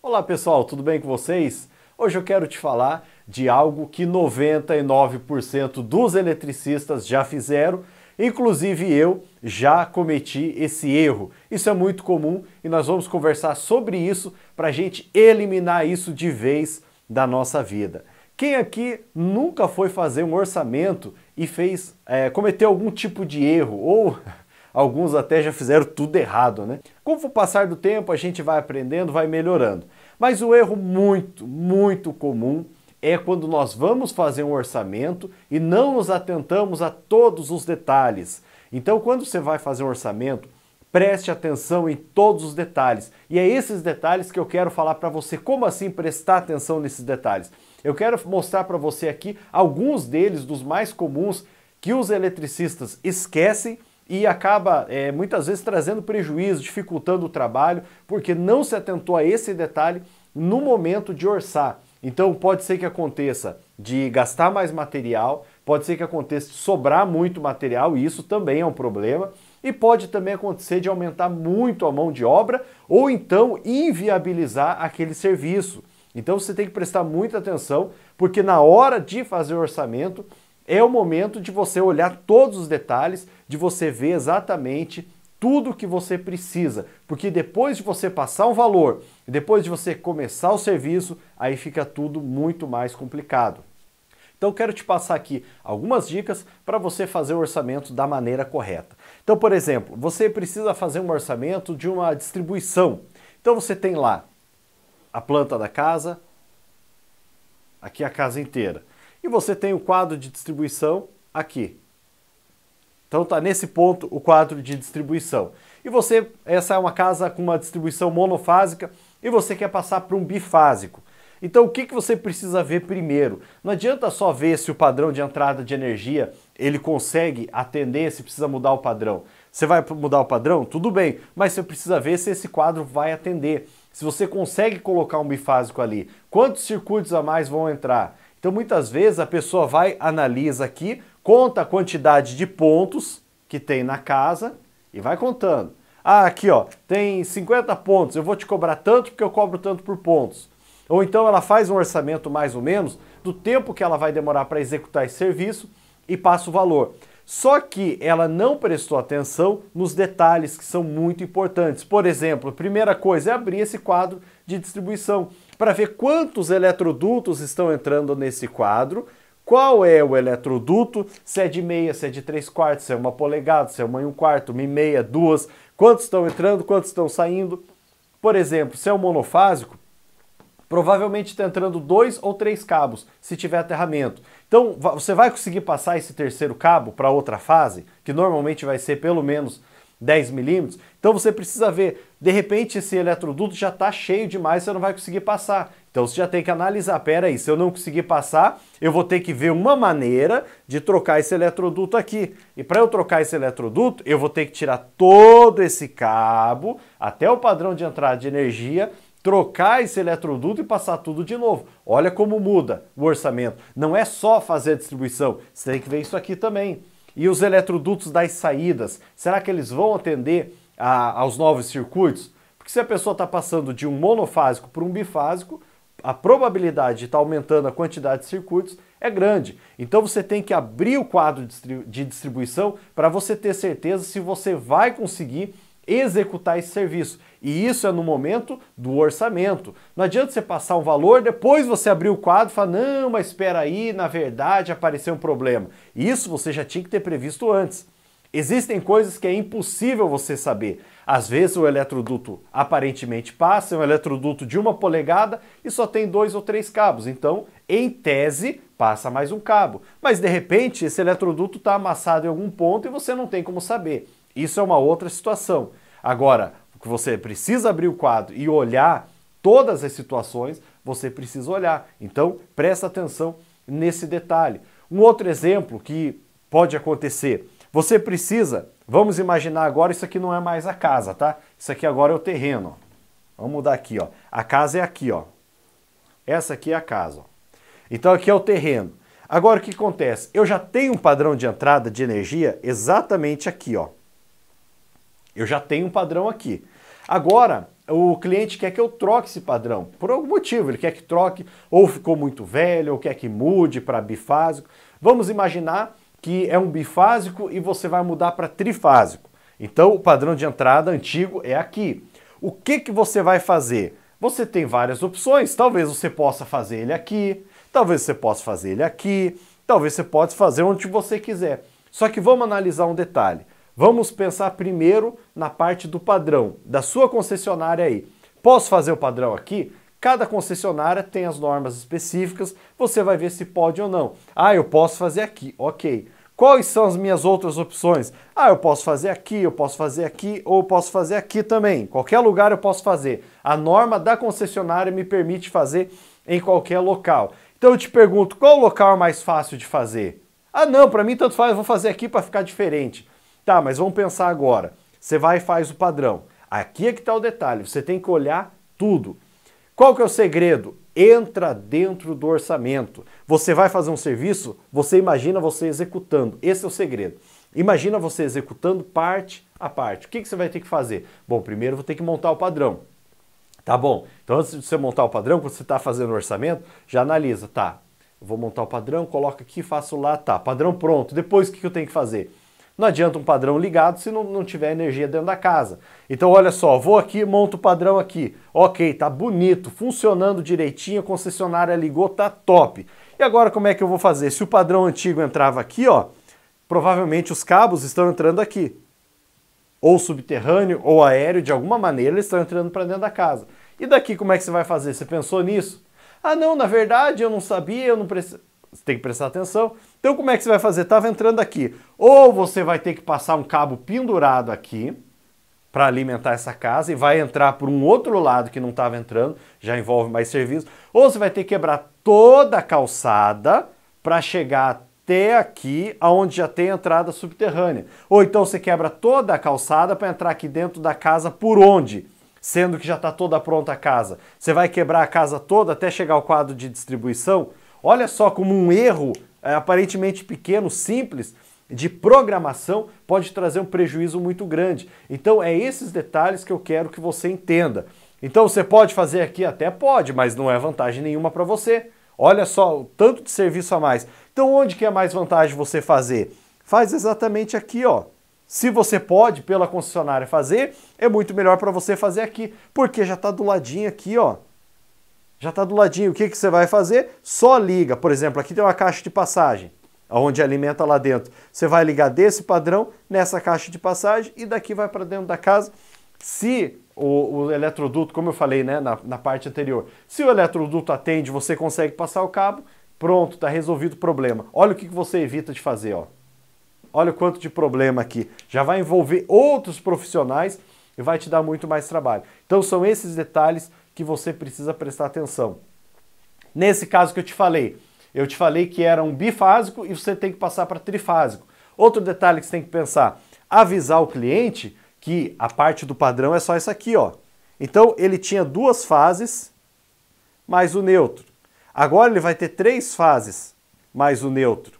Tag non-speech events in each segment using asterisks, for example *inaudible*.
Olá pessoal, tudo bem com vocês? Hoje eu quero te falar de algo que 99% dos eletricistas já fizeram, inclusive eu já cometi esse erro. Isso é muito comum e nós vamos conversar sobre isso para a gente eliminar isso de vez da nossa vida. Quem aqui nunca foi fazer um orçamento e fez é, cometeu algum tipo de erro ou alguns até já fizeram tudo errado, né? Com o passar do tempo, a gente vai aprendendo, vai melhorando. Mas o erro muito, muito comum é quando nós vamos fazer um orçamento e não nos atentamos a todos os detalhes. Então, quando você vai fazer um orçamento, preste atenção em todos os detalhes. E é esses detalhes que eu quero falar para você. Como assim prestar atenção nesses detalhes? Eu quero mostrar para você aqui alguns deles, dos mais comuns, que os eletricistas esquecem e acaba é, muitas vezes trazendo prejuízo, dificultando o trabalho, porque não se atentou a esse detalhe no momento de orçar. Então pode ser que aconteça de gastar mais material, pode ser que aconteça de sobrar muito material, e isso também é um problema, e pode também acontecer de aumentar muito a mão de obra ou então inviabilizar aquele serviço. Então você tem que prestar muita atenção, porque na hora de fazer o orçamento, é o momento de você olhar todos os detalhes, de você ver exatamente tudo que você precisa, porque depois de você passar um valor, depois de você começar o serviço, aí fica tudo muito mais complicado. Então quero te passar aqui algumas dicas para você fazer o orçamento da maneira correta. Então, por exemplo, você precisa fazer um orçamento de uma distribuição. Então você tem lá a planta da casa, aqui a casa inteira. E você tem o quadro de distribuição aqui. Então tá nesse ponto o quadro de distribuição. E você, essa é uma casa com uma distribuição monofásica e você quer passar para um bifásico. Então o que, que você precisa ver primeiro? Não adianta só ver se o padrão de entrada de energia ele consegue atender, se precisa mudar o padrão. Você vai mudar o padrão? Tudo bem, mas você precisa ver se esse quadro vai atender. Se você consegue colocar um bifásico ali, quantos circuitos a mais vão entrar? Então, muitas vezes a pessoa vai, analisa aqui, conta a quantidade de pontos que tem na casa e vai contando. Ah, aqui ó, tem 50 pontos, eu vou te cobrar tanto porque eu cobro tanto por pontos. Ou então ela faz um orçamento mais ou menos do tempo que ela vai demorar para executar esse serviço e passa o valor. Só que ela não prestou atenção nos detalhes que são muito importantes. Por exemplo, a primeira coisa é abrir esse quadro de distribuição para ver quantos eletrodutos estão entrando nesse quadro, qual é o eletroduto, se é de meia, se é de 3 quartos, se é uma polegada, se é uma e um quarto, uma e meia, duas, quantos estão entrando, quantos estão saindo. Por exemplo, se é um monofásico, provavelmente está entrando dois ou três cabos, se tiver aterramento. Então, você vai conseguir passar esse terceiro cabo para outra fase, que normalmente vai ser pelo menos 10 milímetros. Então você precisa ver, de repente esse eletroduto já está cheio demais, você não vai conseguir passar. Então você já tem que analisar, pera aí, se eu não conseguir passar, eu vou ter que ver uma maneira de trocar esse eletroduto aqui. E para eu trocar esse eletroduto, eu vou ter que tirar todo esse cabo até o padrão de entrada de energia trocar esse eletroduto e passar tudo de novo. Olha como muda o orçamento. Não é só fazer a distribuição, você tem que ver isso aqui também. E os eletrodutos das saídas, será que eles vão atender a, aos novos circuitos? Porque se a pessoa está passando de um monofásico para um bifásico, a probabilidade de estar tá aumentando a quantidade de circuitos é grande. Então você tem que abrir o quadro de distribuição para você ter certeza se você vai conseguir executar esse serviço. E isso é no momento do orçamento. Não adianta você passar um valor, depois você abrir o quadro e falar: não, mas espera aí, na verdade apareceu um problema. Isso você já tinha que ter previsto antes. Existem coisas que é impossível você saber. Às vezes o eletroduto aparentemente passa, é um eletroduto de uma polegada e só tem dois ou três cabos. Então, em tese, passa mais um cabo. Mas de repente esse eletroduto está amassado em algum ponto e você não tem como saber. Isso é uma outra situação. Agora, o que você precisa abrir o quadro e olhar todas as situações, você precisa olhar. Então, presta atenção nesse detalhe. Um outro exemplo que pode acontecer. Você precisa, vamos imaginar agora, isso aqui não é mais a casa, tá? Isso aqui agora é o terreno. Vamos mudar aqui, ó. A casa é aqui, ó. Essa aqui é a casa. Ó. Então aqui é o terreno. Agora o que acontece? Eu já tenho um padrão de entrada de energia exatamente aqui, ó. Eu já tenho um padrão aqui. Agora, o cliente quer que eu troque esse padrão, por algum motivo, ele quer que troque, ou ficou muito velho, ou quer que mude para bifásico. Vamos imaginar que é um bifásico e você vai mudar para trifásico. Então, o padrão de entrada antigo é aqui. O que, que você vai fazer? Você tem várias opções, talvez você possa fazer ele aqui, talvez você possa fazer ele aqui, talvez você possa fazer onde você quiser. Só que vamos analisar um detalhe. Vamos pensar primeiro na parte do padrão, da sua concessionária aí. Posso fazer o padrão aqui? Cada concessionária tem as normas específicas, você vai ver se pode ou não. Ah, eu posso fazer aqui, ok. Quais são as minhas outras opções? Ah, eu posso fazer aqui, eu posso fazer aqui, ou eu posso fazer aqui também. Qualquer lugar eu posso fazer. A norma da concessionária me permite fazer em qualquer local. Então eu te pergunto, qual local é mais fácil de fazer? Ah não, para mim tanto faz, eu vou fazer aqui para ficar diferente. Tá, mas vamos pensar agora. Você vai e faz o padrão. Aqui é que está o detalhe, você tem que olhar tudo. Qual que é o segredo? Entra dentro do orçamento. Você vai fazer um serviço, você imagina você executando. Esse é o segredo. Imagina você executando parte a parte. O que, que você vai ter que fazer? Bom, primeiro vou ter que montar o padrão. Tá bom. Então, antes de você montar o padrão, quando você está fazendo o orçamento, já analisa, tá? vou montar o padrão, coloca aqui, faço lá, tá. Padrão pronto. Depois, o que eu tenho que fazer? Não adianta um padrão ligado se não, não tiver energia dentro da casa. Então, olha só, vou aqui, monto o padrão aqui. Ok, tá bonito, funcionando direitinho, a concessionária ligou, tá top. E agora como é que eu vou fazer? Se o padrão antigo entrava aqui, ó, provavelmente os cabos estão entrando aqui. Ou subterrâneo, ou aéreo, de alguma maneira eles estão entrando para dentro da casa. E daqui como é que você vai fazer? Você pensou nisso? Ah, não, na verdade eu não sabia, eu não precisava. Você tem que prestar atenção. Então, como é que você vai fazer? Estava entrando aqui. Ou você vai ter que passar um cabo pendurado aqui para alimentar essa casa e vai entrar por um outro lado que não estava entrando, já envolve mais serviço. Ou você vai ter que quebrar toda a calçada para chegar até aqui, aonde já tem entrada subterrânea. Ou então você quebra toda a calçada para entrar aqui dentro da casa por onde? Sendo que já está toda pronta a casa. Você vai quebrar a casa toda até chegar ao quadro de distribuição? Olha só como um erro é, aparentemente pequeno, simples, de programação pode trazer um prejuízo muito grande. Então é esses detalhes que eu quero que você entenda. Então você pode fazer aqui até pode, mas não é vantagem nenhuma para você. Olha só o tanto de serviço a mais. Então onde que é mais vantagem você fazer? Faz exatamente aqui, ó. Se você pode pela concessionária fazer, é muito melhor para você fazer aqui, porque já está do ladinho aqui, ó. Já está do ladinho. O que, que você vai fazer? Só liga. Por exemplo, aqui tem uma caixa de passagem, onde alimenta lá dentro. Você vai ligar desse padrão nessa caixa de passagem e daqui vai para dentro da casa. Se o, o, eletroduto, como eu falei né, na, na parte anterior, se o eletroduto atende, você consegue passar o cabo, pronto, está resolvido o problema. Olha o que, que você evita de fazer. Ó. Olha o quanto de problema aqui. Já vai envolver outros profissionais e vai te dar muito mais trabalho. Então são esses detalhes que você precisa prestar atenção. Nesse caso que eu te falei, eu te falei que era um bifásico e você tem que passar para trifásico. Outro detalhe que você tem que pensar, avisar o cliente que a parte do padrão é só isso aqui, ó. Então ele tinha duas fases mais o neutro. Agora ele vai ter três fases mais o neutro.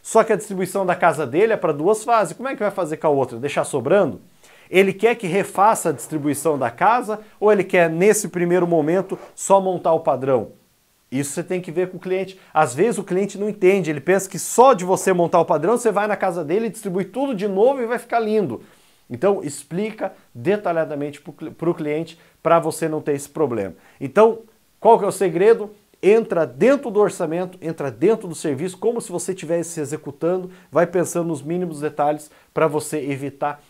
Só que a distribuição da casa dele é para duas fases. Como é que vai fazer com a outra? Deixar sobrando? Ele quer que refaça a distribuição da casa ou ele quer, nesse primeiro momento, só montar o padrão? Isso você tem que ver com o cliente. Às vezes o cliente não entende, ele pensa que só de você montar o padrão, você vai na casa dele, distribui tudo de novo e vai ficar lindo. Então, explica detalhadamente para o cliente para você não ter esse problema. Então, qual que é o segredo? Entra dentro do orçamento, entra dentro do serviço, como se você estivesse executando, vai pensando nos mínimos detalhes para você evitar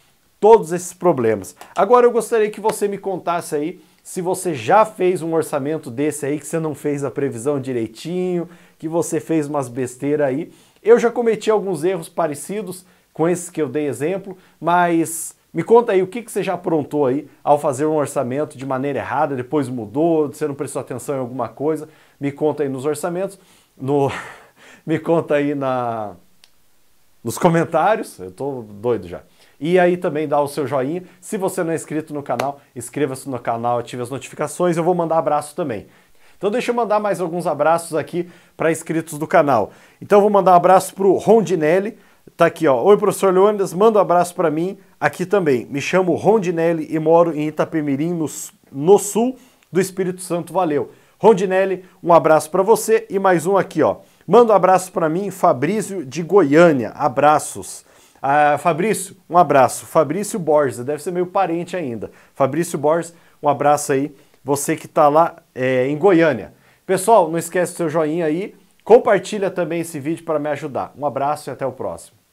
todos esses problemas. Agora eu gostaria que você me contasse aí se você já fez um orçamento desse aí, que você não fez a previsão direitinho, que você fez umas besteiras aí. Eu já cometi alguns erros parecidos com esses que eu dei exemplo, mas me conta aí o que, que você já aprontou aí ao fazer um orçamento de maneira errada, depois mudou, você não prestou atenção em alguma coisa. Me conta aí nos orçamentos, no *laughs* me conta aí na nos comentários. Eu tô doido já e aí também dá o seu joinha. Se você não é inscrito no canal, inscreva-se no canal, ative as notificações, eu vou mandar abraço também. Então deixa eu mandar mais alguns abraços aqui para inscritos do canal. Então eu vou mandar um abraço para o Rondinelli, tá aqui ó. Oi professor Leônidas, manda um abraço para mim aqui também. Me chamo Rondinelli e moro em Itapemirim, no, no sul do Espírito Santo. Valeu. Rondinelli, um abraço para você e mais um aqui ó. Manda um abraço para mim, Fabrício de Goiânia. Abraços. Ah, Fabrício, um abraço. Fabrício Borges, deve ser meio parente ainda. Fabrício Borges, um abraço aí. Você que está lá é, em Goiânia. Pessoal, não esquece o seu joinha aí. Compartilha também esse vídeo para me ajudar. Um abraço e até o próximo.